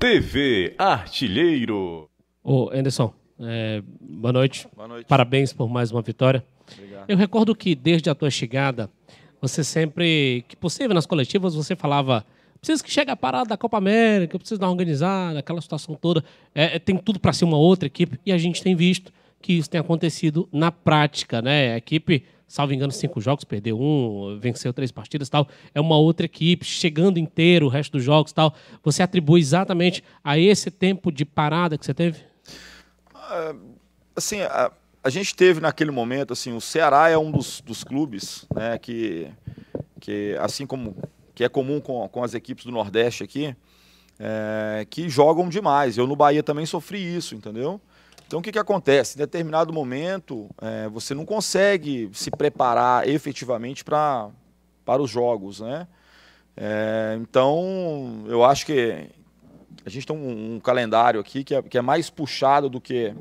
TV Artilheiro. Ô, Anderson, é, boa, noite. boa noite. Parabéns por mais uma vitória. Obrigado. Eu recordo que desde a tua chegada, você sempre, que possível nas coletivas, você falava preciso que chegue a parada da Copa América, eu preciso dar uma organizada, aquela situação toda. É, é tem tudo para ser uma outra equipe e a gente tem visto que isso tem acontecido na prática, né? A equipe salvo engano, cinco jogos, perdeu um, venceu três partidas tal. É uma outra equipe chegando inteiro o resto dos jogos tal. Você atribui exatamente a esse tempo de parada que você teve? Ah, assim, a, a gente teve naquele momento, assim, o Ceará é um dos, dos clubes né, que, que, assim como que é comum com, com as equipes do Nordeste aqui, é, que jogam demais. Eu no Bahia também sofri isso, entendeu? Então, o que, que acontece? Em determinado momento, é, você não consegue se preparar efetivamente pra, para os jogos. Né? É, então, eu acho que a gente tem um, um calendário aqui que é, que é, mais puxado do que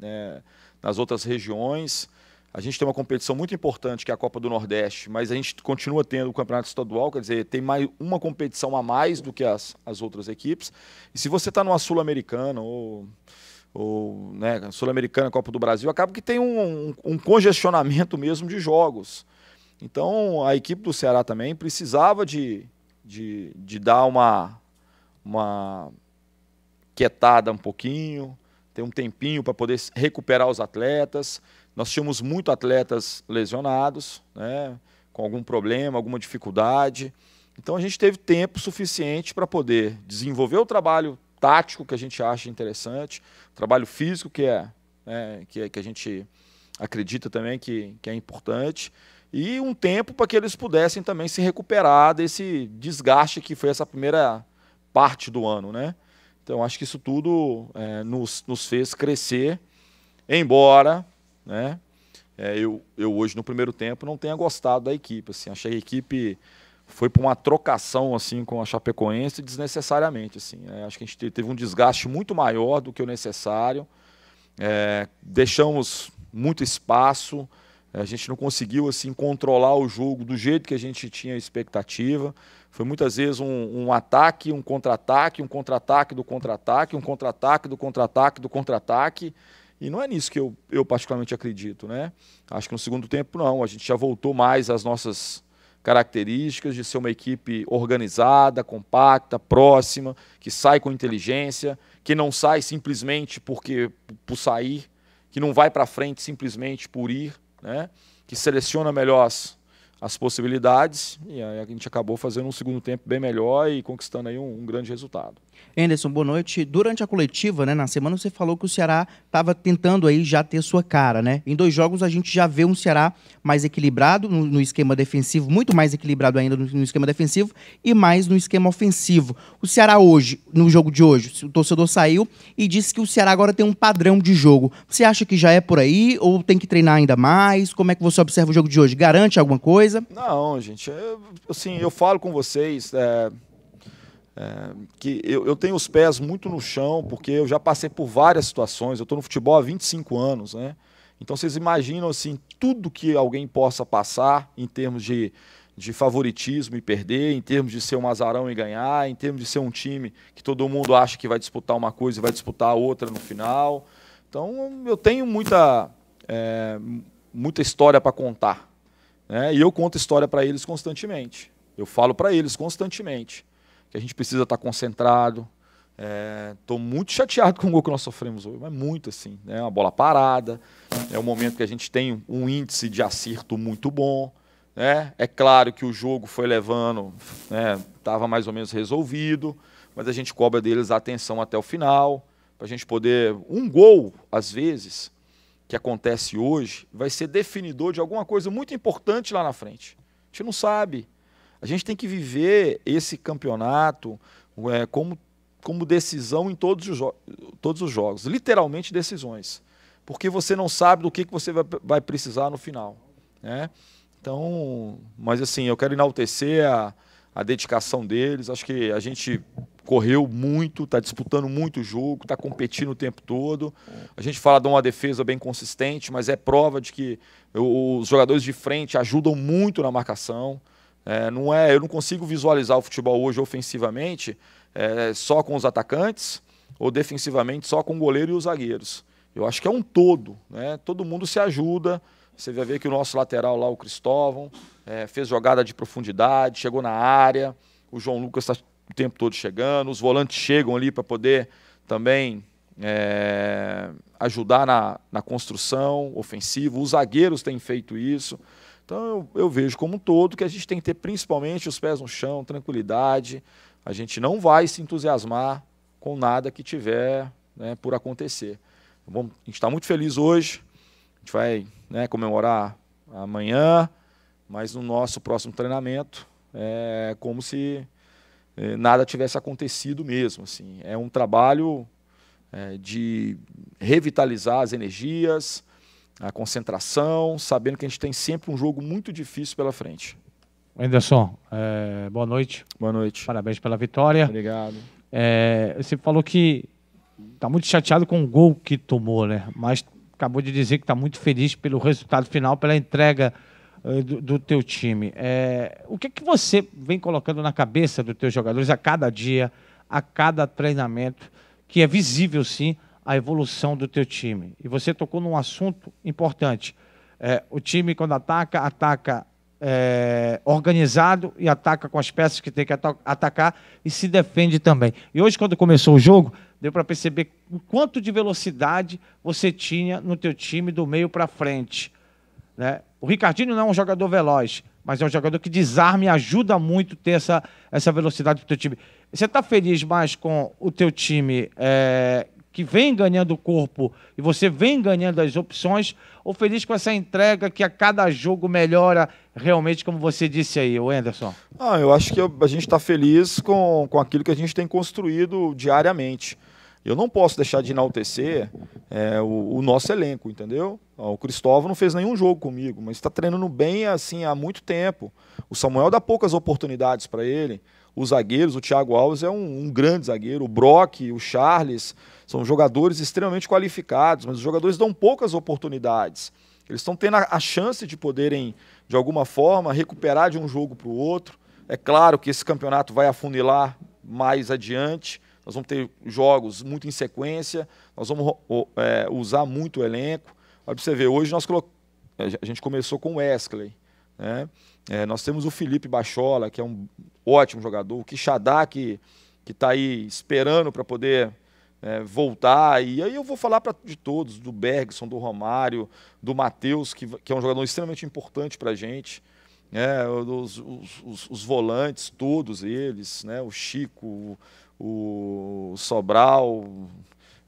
né, nas outras regiões. A gente tem uma competição muito importante, que é a Copa do Nordeste, mas a gente continua tendo o campeonato estadual, quer dizer, tem mais uma competição a mais do que as, as outras equipes. E se você está numa Sul-Americana ou ou né, Sul-Americana, Copa do Brasil, acaba que tem um, um, um, congestionamento mesmo de jogos. Então a equipe do Ceará também precisava de, de, de dar uma, uma quietada um pouquinho, ter um tempinho para poder recuperar os atletas. Nós tínhamos muito atletas lesionados, né, com algum problema, alguma dificuldade. Então a gente teve tempo suficiente para poder desenvolver o trabalho tático que a gente acha interessante, trabalho físico que é, né, que, é, que a gente acredita também que, que é importante, e um tempo para que eles pudessem também se recuperar desse desgaste que foi essa primeira parte do ano, né? Então acho que isso tudo é, nos, nos fez crescer, embora, né? É, eu, eu hoje no primeiro tempo não tenha gostado da equipe, assim, achei a equipe foi para uma trocação assim com a Chapecoense desnecessariamente assim né? acho que a gente teve um desgaste muito maior do que o necessário é, deixamos muito espaço é, a gente não conseguiu assim controlar o jogo do jeito que a gente tinha expectativa foi muitas vezes um, um ataque um contra-ataque um contra-ataque do contra-ataque um contra-ataque do contra-ataque do contra-ataque e não é nisso que eu, eu particularmente acredito né acho que no segundo tempo não a gente já voltou mais às nossas características de ser uma equipe organizada, compacta, próxima, que sai com inteligência, que não sai simplesmente porque por sair, que não vai para frente simplesmente por ir, né? que seleciona melhor as, as possibilidades e a gente acabou fazendo um segundo tempo bem melhor e conquistando aí um, um grande resultado. Anderson, boa noite. Durante a coletiva, né, na semana você falou que o Ceará estava tentando aí já ter sua cara, né? Em dois jogos a gente já vê um Ceará mais equilibrado no, no esquema defensivo, muito mais equilibrado ainda no, no, esquema defensivo e mais no esquema ofensivo. O Ceará hoje, no jogo de hoje, o torcedor saiu e disse que o Ceará agora tem um padrão de jogo. Você acha que já é por aí ou tem que treinar ainda mais? Como é que você observa o jogo de hoje? Garante alguma coisa? coisa? Não, gente. Eu, assim, eu falo com vocês. É, é, que eu, eu, tenho os pés muito no chão, porque eu já passei por várias situações. Eu estou no futebol há 25 anos, né? Então vocês imaginam assim tudo que alguém possa passar em termos de, de favoritismo e perder, em termos de ser um azarão e ganhar, em termos de ser um time que todo mundo acha que vai disputar uma coisa e vai disputar outra no final. Então eu tenho muita, é, muita história para contar. Né? E eu conto história para eles constantemente. Eu falo para eles constantemente que a gente precisa estar tá concentrado. Estou é, muito chateado com o gol que nós sofremos hoje, mas muito assim. É né? uma bola parada, é um momento que a gente tem um índice de acerto muito bom. Né? É claro que o jogo foi levando, estava né? mais ou menos resolvido, mas a gente cobra deles a atenção até o final, para a gente poder. Um gol, às vezes, que acontece hoje vai ser definidor de alguma coisa muito importante lá na frente. A gente não sabe. A gente tem que viver esse campeonato é, como, como decisão em todos os, todos os jogos literalmente decisões. Porque você não sabe do que, que você vai, vai precisar no final. Né? Então, mas assim, eu quero enaltecer a, a dedicação deles. Acho que a gente correu muito, está disputando muito o jogo, está competindo o tempo todo. A gente fala de uma defesa bem consistente, mas é prova de que os jogadores de frente ajudam muito na marcação. É, não é, eu não consigo visualizar o futebol hoje ofensivamente é, só com os atacantes ou defensivamente só com o goleiro e os zagueiros. Eu acho que é um todo, né? Todo mundo se ajuda. Você vai ver que o nosso lateral lá, o Cristóvão, é, fez jogada de profundidade, chegou na área. O João Lucas está o tempo todo chegando, os volantes chegam ali para poder também é, ajudar na, na construção ofensiva, os zagueiros têm feito isso. Então eu, eu vejo como um todo que a gente tem que ter principalmente os pés no chão, tranquilidade. A gente não vai se entusiasmar com nada que tiver né, por acontecer. a gente está muito feliz hoje, a gente vai né, comemorar amanhã, mas no nosso próximo treinamento é como se é, nada tivesse acontecido mesmo. Assim. É um trabalho é, de revitalizar as energias, a concentração, sabendo que a gente tem sempre um jogo muito difícil pela frente. Anderson, é, boa noite. Boa noite. Parabéns pela vitória. Obrigado. É, você falou que está muito chateado com o gol que tomou, né? Mas acabou de dizer que está muito feliz pelo resultado final, pela entrega eh, do, do teu time. É, o que, é que você vem colocando na cabeça dos teus jogadores a cada dia, a cada treinamento, que é visível sim a evolução do teu time? E você tocou num assunto importante. É, o time, quando ataca, ataca é, organizado e ataca com as peças que tem que atacar e se defende também. E hoje, quando começou o jogo, deu para perceber o quanto de velocidade você tinha no teu time do meio para frente. Né? O Ricardinho não é um jogador veloz, mas é um jogador que desarma e ajuda muito ter essa, essa velocidade do teu time. Você está feliz mais com o teu time é, que vem ganhando o corpo e você vem ganhando as opções, ou feliz com essa entrega que a cada jogo melhora realmente, como você disse aí, o Anderson? Ah, eu acho que a gente está feliz com, com aquilo que a gente tem construído diariamente. Eu não posso deixar de enaltecer é, o, o, nosso elenco, entendeu? O Cristóvão não fez nenhum jogo comigo, mas está treinando bem assim há muito tempo. O Samuel dá poucas oportunidades para ele. Os zagueiros, o Thiago Alves é um, um grande zagueiro, o Brock, o Charles, são jogadores extremamente qualificados, mas os jogadores dão poucas oportunidades. Eles estão tendo a, a chance de poderem, de alguma forma, recuperar de um jogo para o outro. É claro que esse campeonato vai afunilar mais adiante, nós vamos ter jogos muito em sequência, nós vamos é, usar muito o elenco. Olha para você ver, hoje nós é, a gente começou com o Wesley. Né? É, nós temos o Felipe Bachola, que é um ótimo jogador, o Quixadá, que está aí esperando para poder é, voltar. E aí eu vou falar pra, de todos, do Bergson, do Romário, do Matheus, que, que é um jogador extremamente importante para a gente. É, os, os, os, os, volantes, todos eles, né? o Chico, o Sobral.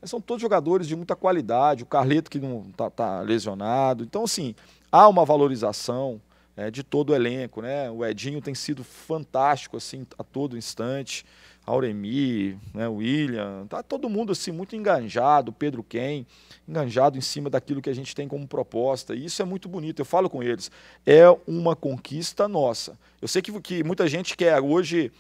São todos jogadores de muita qualidade, o Carleto que não está tá lesionado. Então, assim, há uma valorização é, de todo o elenco. Né? O Edinho tem sido fantástico assim a todo instante. Auremi, né, William, tá todo mundo assim muito enganjado, Pedro Quem, enganjado em cima daquilo que a gente tem como proposta. E isso é muito bonito. Eu falo com eles, é uma conquista nossa. Eu sei que, que muita gente quer hoje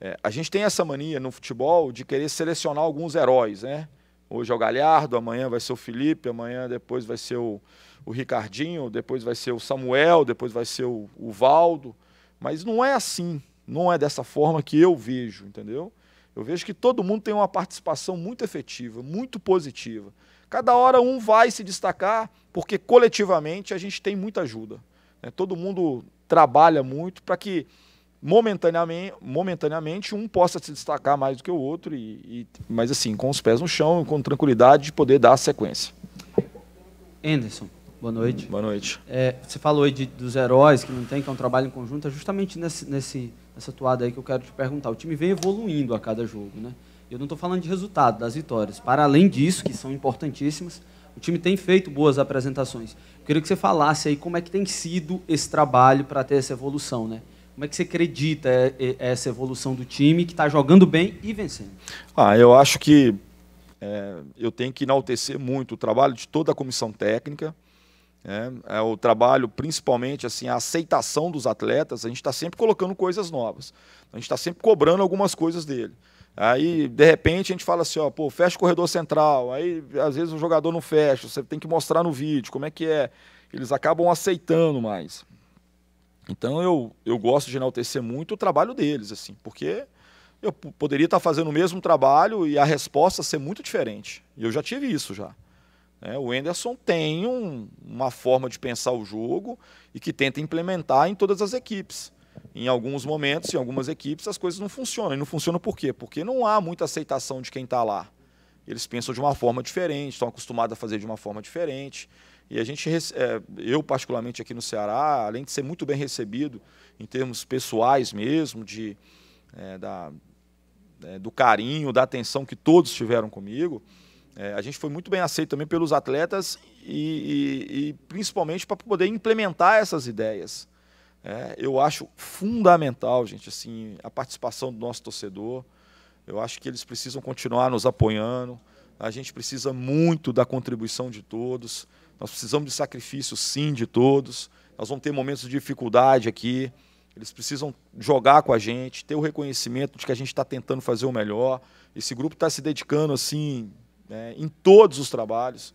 é, a gente tem essa mania no futebol de querer selecionar alguns heróis, né? Hoje é o Galhardo, amanhã vai ser o Felipe, amanhã depois vai ser o, o Ricardinho, depois vai ser o Samuel, depois vai ser o, o Valdo. Mas não é assim, não é dessa forma que eu vejo, entendeu? Eu vejo que todo mundo tem uma participação muito efetiva, muito positiva. Cada hora um vai se destacar, porque coletivamente a gente tem muita ajuda. Né? Todo mundo trabalha muito para que momentaneamente, momentaneamente um possa se destacar mais do que o outro, e, e, mas assim, com os pés no chão, e com tranquilidade de poder dar a sequência. Anderson, boa noite. Boa noite. É, você falou aí de, dos heróis que não tem, que é um trabalho em conjunto, é justamente nesse, nesse, nessa toada aí que eu quero te perguntar. O time vem evoluindo a cada jogo, né? Eu não estou falando de resultado, das vitórias. Para além disso, que são importantíssimas, o time tem feito boas apresentações. Eu queria que você falasse aí como é que tem sido esse trabalho para ter essa evolução, né? Como é que você acredita é, é, é essa evolução do time que está jogando bem e vencendo? Ah, eu acho que é, eu tenho que enaltecer muito o trabalho de toda a comissão técnica, é, é o trabalho principalmente assim a aceitação dos atletas. A gente está sempre colocando coisas novas, a gente está sempre cobrando algumas coisas dele. Aí, de repente, a gente fala assim, ó, pô, fecha o corredor central. Aí, às vezes, o jogador não fecha, você tem que mostrar no vídeo como é que é. Eles acabam aceitando mais. Então eu, eu gosto de enaltecer muito o trabalho deles, assim, porque eu poderia estar fazendo o mesmo trabalho e a resposta ser muito diferente. E eu já tive isso já. É, o Enderson tem um, uma forma de pensar o jogo e que tenta implementar em todas as equipes. Em alguns momentos, em algumas equipes, as coisas não funcionam. E não funcionam por quê? Porque não há muita aceitação de quem está lá eles pensam de uma forma diferente, estão acostumados a fazer de uma forma diferente. E a gente, é, eu particularmente aqui no Ceará, além de ser muito bem recebido em termos pessoais mesmo, de, é, da, é, do carinho, da atenção que todos tiveram comigo, é, a gente foi muito bem aceito também pelos atletas e, e, e principalmente para poder implementar essas ideias. É, eu acho fundamental, gente, assim, a participação do nosso torcedor. Eu acho que eles precisam continuar nos apoiando. A gente precisa muito da contribuição de todos. Nós precisamos de sacrifício, sim, de todos. Nós vamos ter momentos de dificuldade aqui. Eles precisam jogar com a gente, ter o reconhecimento de que a gente está tentando fazer o melhor. Esse grupo está se dedicando assim né, em todos os trabalhos.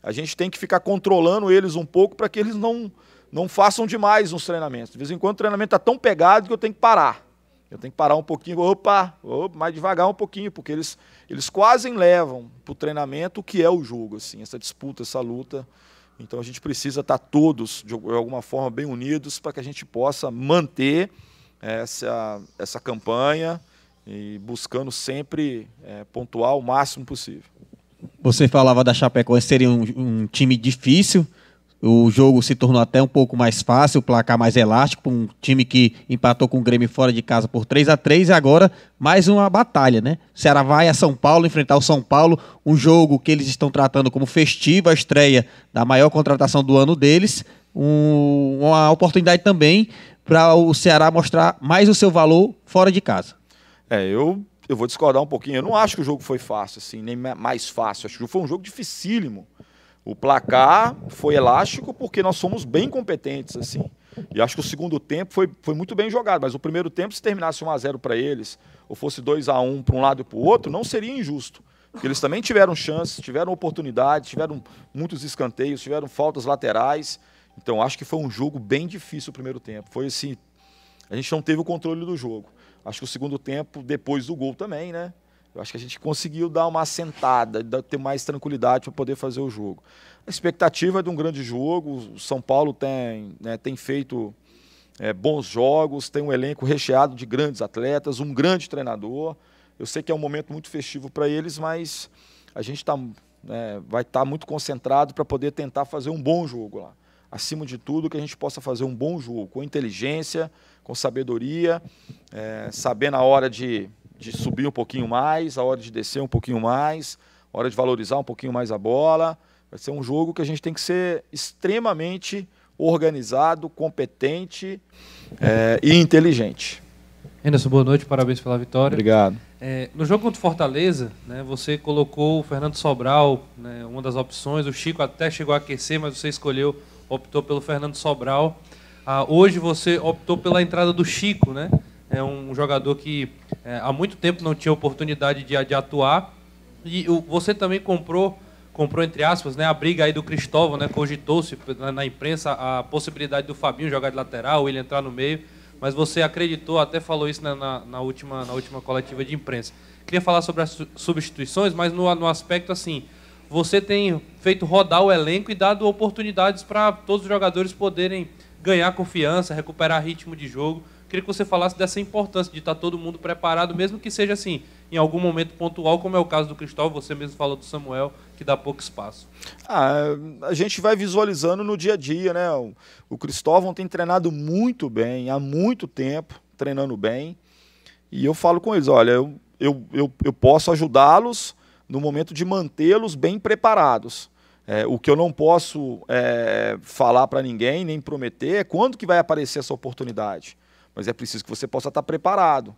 A gente tem que ficar controlando eles um pouco para que eles não, não façam demais nos treinamentos. De vez em quando o treinamento está tão pegado que eu tenho que parar. Eu tenho que parar um pouquinho, opa, opa mais devagar um pouquinho, porque eles, eles quase levam para o treinamento o que é o jogo, assim, essa disputa, essa luta. Então a gente precisa estar tá todos, de alguma forma, bem unidos para que a gente possa manter essa, essa campanha e buscando sempre é, pontuar o máximo possível. Você falava da Chapecoense seria um, um time difícil. O jogo se tornou até um pouco mais fácil, o placar mais elástico, um time que empatou com o Grêmio fora de casa por 3 a 3 e agora mais uma batalha, né? O Ceará vai a São Paulo enfrentar o São Paulo, um jogo que eles estão tratando como festiva, a estreia da maior contratação do ano deles, um, uma oportunidade também para o Ceará mostrar mais o seu valor fora de casa. É, eu, eu vou discordar um pouquinho. Eu não acho que o jogo foi fácil, assim, nem mais fácil. Acho que foi um jogo dificílimo. O placar foi elástico porque nós somos bem competentes, assim. E acho que o segundo tempo foi, foi muito bem jogado, mas o primeiro tempo, se terminasse 1 a 0 para eles, ou fosse 2 a 1 para um lado e para o outro, não seria injusto. Porque eles também tiveram chances, tiveram oportunidades, tiveram muitos escanteios, tiveram faltas laterais. Então acho que foi um jogo bem difícil o primeiro tempo. Foi assim, a gente não teve o controle do jogo. Acho que o segundo tempo, depois do gol também, né? Eu acho que a gente conseguiu dar uma assentada, ter mais tranquilidade para poder fazer o jogo. A expectativa é de um grande jogo. O São Paulo tem, né, tem feito é, bons jogos, tem um elenco recheado de grandes atletas, um grande treinador. Eu sei que é um momento muito festivo para eles, mas a gente tá, né, vai estar tá muito concentrado para poder tentar fazer um bom jogo lá. Acima de tudo, que a gente possa fazer um bom jogo, com inteligência, com sabedoria, é, sabendo a hora de de subir um pouquinho mais, a hora de descer um pouquinho mais, a hora de valorizar um pouquinho mais a bola. Vai ser um jogo que a gente tem que ser extremamente organizado, competente é, e inteligente. Anderson, boa noite, parabéns pela vitória. Obrigado. É, no jogo contra o Fortaleza, né, você colocou o Fernando Sobral, né, uma das opções, o Chico até chegou a aquecer, mas você escolheu, optou pelo Fernando Sobral. Ah, hoje você optou pela entrada do Chico, né? é um jogador que é, há muito tempo não tinha oportunidade de, de atuar. E o, você também comprou, comprou entre aspas, né, a briga aí do Cristóvão, né, cogitou-se na, na, imprensa a possibilidade do Fabinho jogar de lateral, ele entrar no meio, mas você acreditou, até falou isso na, na, na última, na última coletiva de imprensa. Queria falar sobre as substituições, mas no, no aspecto assim, você tem feito rodar o elenco e dado oportunidades para todos os jogadores poderem ganhar confiança, recuperar ritmo de jogo. Queria que você falasse dessa importância de estar todo mundo preparado, mesmo que seja assim, em algum momento pontual, como é o caso do Cristóvão, você mesmo falou do Samuel, que dá pouco espaço. Ah, a gente vai visualizando no dia a dia, né? O, Cristóvão tem treinado muito bem, há muito tempo, treinando bem. E eu falo com eles: olha, eu, eu, eu, eu posso ajudá-los no momento de mantê-los bem preparados. É, o que eu não posso é, falar para ninguém, nem prometer, é quando que vai aparecer essa oportunidade mas é preciso que você possa estar preparado.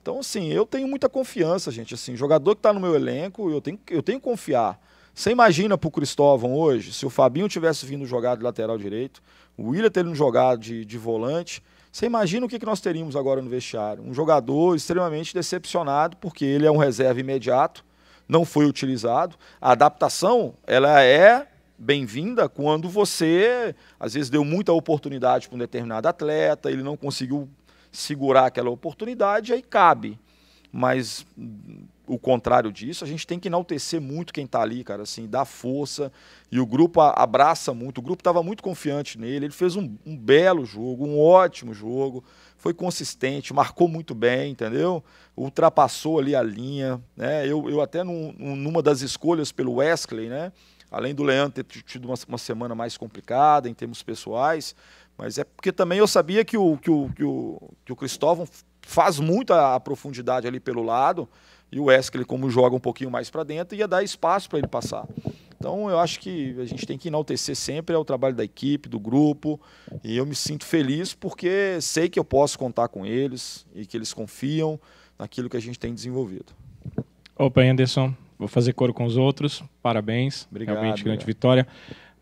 Então, assim, eu tenho muita confiança, gente. Assim, jogador que está no meu elenco, eu tenho, eu tenho que confiar. Você imagina para o Cristóvão hoje, se o Fabinho tivesse vindo jogar de lateral direito, o Willian tendo jogado de, de volante, você imagina o que, que nós teríamos agora no vestiário? Um jogador extremamente decepcionado, porque ele é um reserva imediato, não foi utilizado. A adaptação, ela é bem-vinda quando você, às vezes, deu muita oportunidade para um determinado atleta, ele não conseguiu segurar aquela oportunidade, aí cabe. Mas o contrário disso, a gente tem que enaltecer muito quem está ali, cara, assim, dá força. E o grupo abraça muito, o grupo estava muito confiante nele, ele fez um, um, belo jogo, um ótimo jogo, foi consistente, marcou muito bem, entendeu? Ultrapassou ali a linha, né? Eu, eu até num, numa das escolhas pelo Wesley, né? além do Leandro ter tido uma, uma semana mais complicada em termos pessoais, mas é porque também eu sabia que o, que o, que o, que o Cristóvão faz muito a, profundidade ali pelo lado, e o Wesley, como joga um pouquinho mais para dentro, ia dar espaço para ele passar. Então eu acho que a gente tem que enaltecer sempre é o trabalho da equipe, do grupo, e eu me sinto feliz porque sei que eu posso contar com eles e que eles confiam naquilo que a gente tem desenvolvido. Opa, Anderson, vou fazer coro com os outros. Parabéns. Obrigado, Realmente grande obrigado. vitória.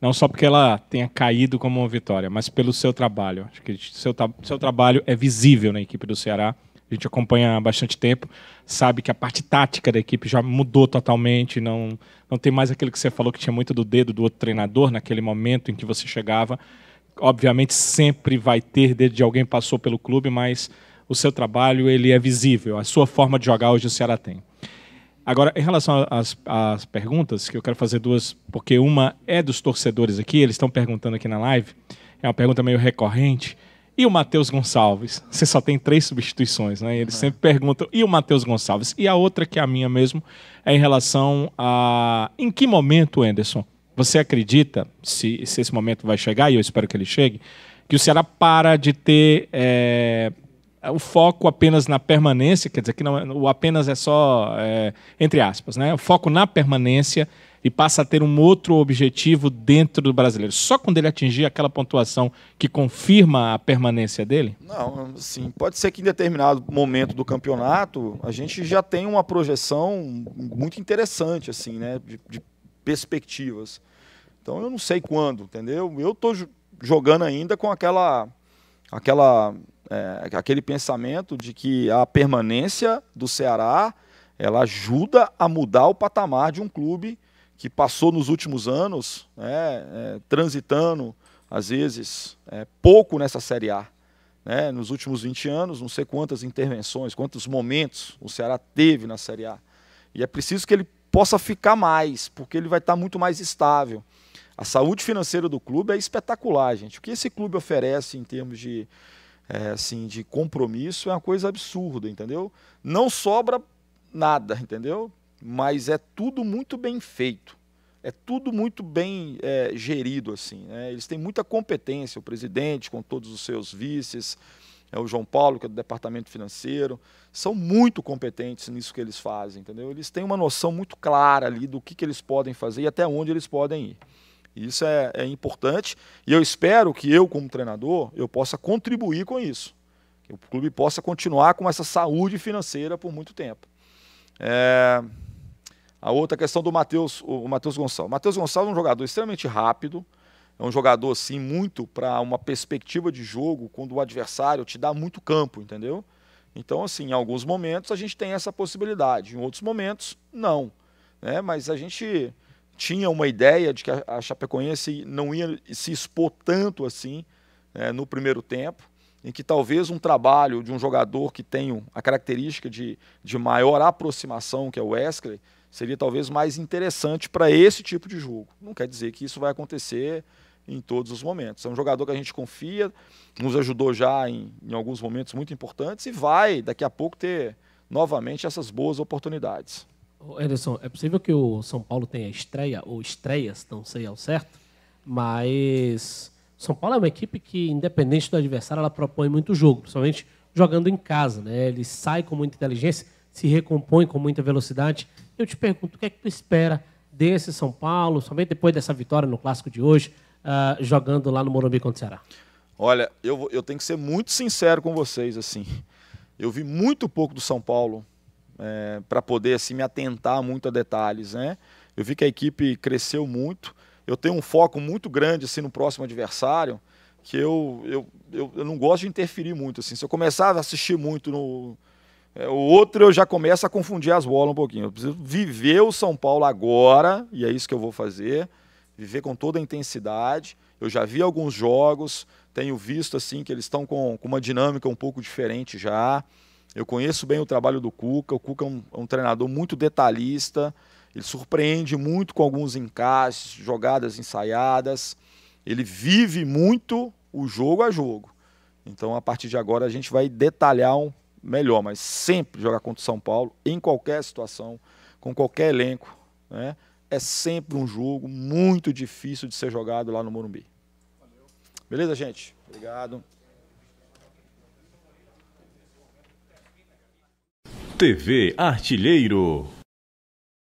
Não só porque ela tenha caído como uma vitória, mas pelo seu trabalho. Acho que seu, seu trabalho é visível na equipe do Ceará. A gente acompanha há bastante tempo, sabe que a parte tática da equipe já mudou totalmente, não, não tem mais aquilo que você falou que tinha muito do dedo do outro treinador naquele momento em que você chegava. Obviamente sempre vai ter dedo de alguém passou pelo clube, mas o seu trabalho ele é visível, a sua forma de jogar hoje o Ceará tem. Agora, em relação às, às, perguntas, que eu quero fazer duas, porque uma é dos torcedores aqui, eles estão perguntando aqui na live, é uma pergunta meio recorrente. E o Matheus Gonçalves? Você só tem três substituições, né? Eles é. sempre perguntam, e o Matheus Gonçalves? E a outra, que é a minha mesmo, é em relação a. Em que momento, Anderson, você acredita, se, se esse momento vai chegar, e eu espero que ele chegue, que o Ceará para de ter. É o foco apenas na permanência, quer dizer, que não, é, o apenas é só é, entre aspas, né? o foco na permanência e passa a ter um outro objetivo dentro do brasileiro. Só quando ele atingir aquela pontuação que confirma a permanência dele? Não, assim, pode ser que em determinado momento do campeonato a gente já tenha uma projeção muito interessante, assim, né? De, de perspectivas. Então eu não sei quando, entendeu? Eu estou jogando ainda com aquela aquela é, aquele pensamento de que a permanência do Ceará ela ajuda a mudar o patamar de um clube que passou nos últimos anos né, é, transitando, às vezes, é, pouco nessa Série A. Né? Nos últimos 20 anos, não sei quantas intervenções, quantos momentos o Ceará teve na Série A. E é preciso que ele possa ficar mais, porque ele vai estar muito mais estável. A saúde financeira do clube é espetacular, gente. O que esse clube oferece em termos de, é, assim, de compromisso é uma coisa absurda, entendeu? Não sobra nada, entendeu? Mas é tudo muito bem feito. É tudo muito bem é, gerido, assim. Né? Eles têm muita competência, o presidente com todos os seus vices, é o João Paulo, que é do departamento financeiro, são muito competentes nisso que eles fazem, entendeu? Eles têm uma noção muito clara ali do que, que eles podem fazer e até onde eles podem ir. Isso é, é importante e eu espero que eu, como treinador, eu possa contribuir com isso. Que o clube possa continuar com essa saúde financeira por muito tempo. É, a outra questão do Matheus, o Matheus Gonçalves. Matheus Gonçalves é um jogador extremamente rápido, é um jogador assim muito para uma perspectiva de jogo quando o adversário te dá muito campo, entendeu? Então assim, em alguns momentos a gente tem essa possibilidade, em outros momentos não, né? Mas a gente tinha uma ideia de que a Chapecoense não ia se expor tanto assim né, no primeiro tempo, em que talvez um trabalho de um jogador que tem a característica de, de maior aproximação, que é o Wesley, seria talvez mais interessante para esse tipo de jogo. Não quer dizer que isso vai acontecer em todos os momentos. É um jogador que a gente confia, nos ajudou já em, em alguns momentos muito importantes e vai, daqui a pouco, ter novamente essas boas oportunidades. Ederson, é possível que o São Paulo tenha estreia ou estreias, não sei ao certo, mas São Paulo é uma equipe que, independente do adversário, ela propõe muito jogo, principalmente jogando em casa. Né? Ele sai com muita inteligência, se recompõe com muita velocidade. Eu te pergunto, o que é que tu espera desse São Paulo, somente depois dessa vitória no Clássico de hoje, uh, jogando lá no Morumbi contra o Ceará? Olha, eu, eu tenho que ser muito sincero com vocês, assim. Eu vi muito pouco do São Paulo é, para poder assim, me atentar muito a detalhes. Né? Eu vi que a equipe cresceu muito. Eu tenho um foco muito grande assim, no próximo adversário, que eu, eu, eu, eu não gosto de interferir muito. Assim. Se eu começar a assistir muito no. É, o outro eu já começo a confundir as bolas um pouquinho. Eu preciso viver o São Paulo agora, e é isso que eu vou fazer. Viver com toda a intensidade. Eu já vi alguns jogos, tenho visto assim que eles estão com, com uma dinâmica um pouco diferente já. Eu conheço bem o trabalho do Cuca. O Cuca é um, é um treinador muito detalhista. Ele surpreende muito com alguns encaixes, jogadas ensaiadas. Ele vive muito o jogo a jogo. Então, a partir de agora, a gente vai detalhar um melhor, mas sempre jogar contra o São Paulo, em qualquer situação, com qualquer elenco, né? é sempre um jogo muito difícil de ser jogado lá no Morumbi. Valeu. Beleza, gente? Obrigado. TV Artilheiro.